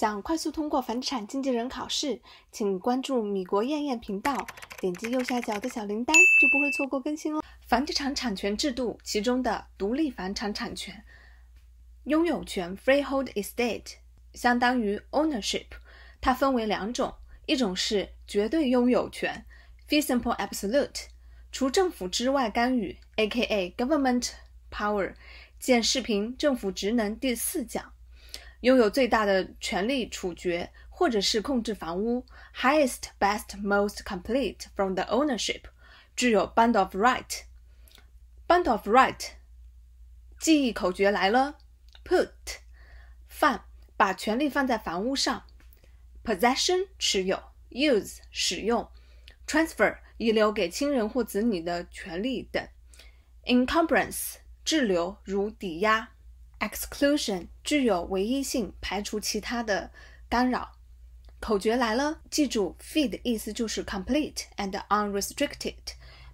想快速通过房地产经纪人考试，请关注米国艳艳频道，点击右下角的小铃铛，就不会错过更新了。房地产产权制度其中的独立房产产权拥有权 （freehold estate） 相当于 ownership，它分为两种，一种是绝对拥有权 （fee simple absolute），除政府之外干预 （aka government power），见视频《政府职能》第四讲。拥有最大的权力处决或者是控制房屋，highest, best, most complete from the ownership，具有 band of right。band of right，记忆口诀来了，put，放，把权力放在房屋上，possession，持有，use，使用，transfer，遗留给亲人或子女的权利等，encumbrance，滞留如抵押，exclusion。具有唯一性，排除其他的干扰。口诀来了，记住 fee 的意思就是 complete and unrestricted，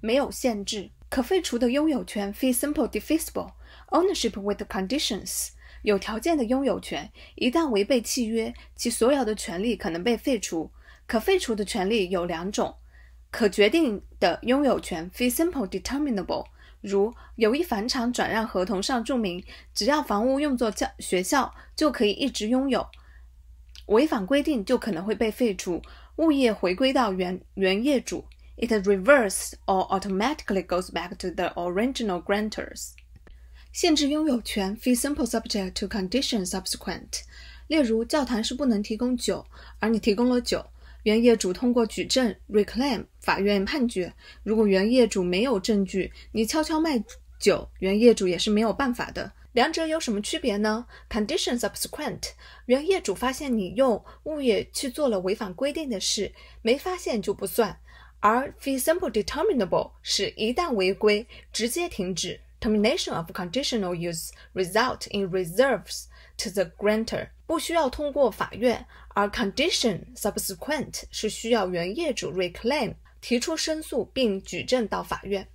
没有限制。可废除的拥有权 fee simple defeasible，ownership with conditions，有条件的拥有权，一旦违背契约，其所有的权利可能被废除。可废除的权利有两种，可决定的拥有权 fee simple determinable。如有一房产转让合同上注明，只要房屋用作教学校，就可以一直拥有。违反规定就可能会被废除，物业回归到原原业主。It reverses or automatically goes back to the original grantors。限制拥有权，fee simple subject to condition subsequent。例如，教堂是不能提供酒，而你提供了酒。原业主通过举证 reclaim 法院判决。如果原业主没有证据，你悄悄卖酒，原业主也是没有办法的。两者有什么区别呢？Conditions u b s e q u e n t 原业主发现你用物业去做了违反规定的事，没发现就不算；而 fee simple determinable 是一旦违规直接停止。combination of conditional use result in reserves to the grantor，不需要通过法院，而 condition subsequent 是需要原业主 reclaim 提出申诉并举证到法院。